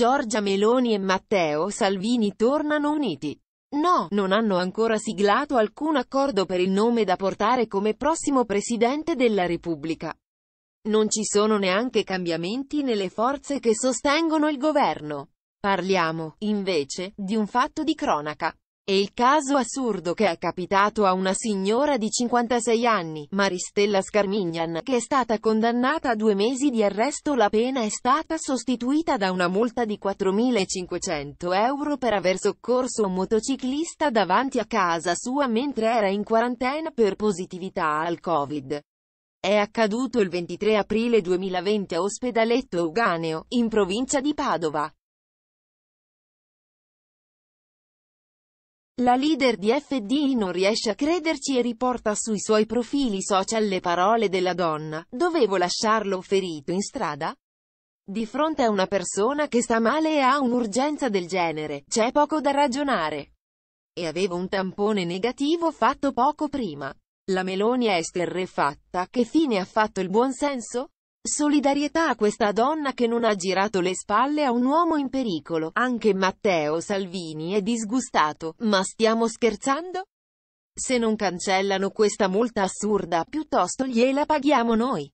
Giorgia Meloni e Matteo Salvini tornano uniti. No, non hanno ancora siglato alcun accordo per il nome da portare come prossimo Presidente della Repubblica. Non ci sono neanche cambiamenti nelle forze che sostengono il governo. Parliamo, invece, di un fatto di cronaca. E il caso assurdo che è capitato a una signora di 56 anni, Maristella Scarmignan, che è stata condannata a due mesi di arresto la pena è stata sostituita da una multa di 4.500 euro per aver soccorso un motociclista davanti a casa sua mentre era in quarantena per positività al Covid. È accaduto il 23 aprile 2020 a Ospedaletto Uganeo, in provincia di Padova. La leader di FD non riesce a crederci e riporta sui suoi profili social le parole della donna. Dovevo lasciarlo ferito in strada? Di fronte a una persona che sta male e ha un'urgenza del genere, c'è poco da ragionare. E avevo un tampone negativo fatto poco prima. La Meloni è esterrefatta, che fine ha fatto il buon senso? Solidarietà a questa donna che non ha girato le spalle a un uomo in pericolo. Anche Matteo Salvini è disgustato. Ma stiamo scherzando? Se non cancellano questa multa assurda, piuttosto gliela paghiamo noi.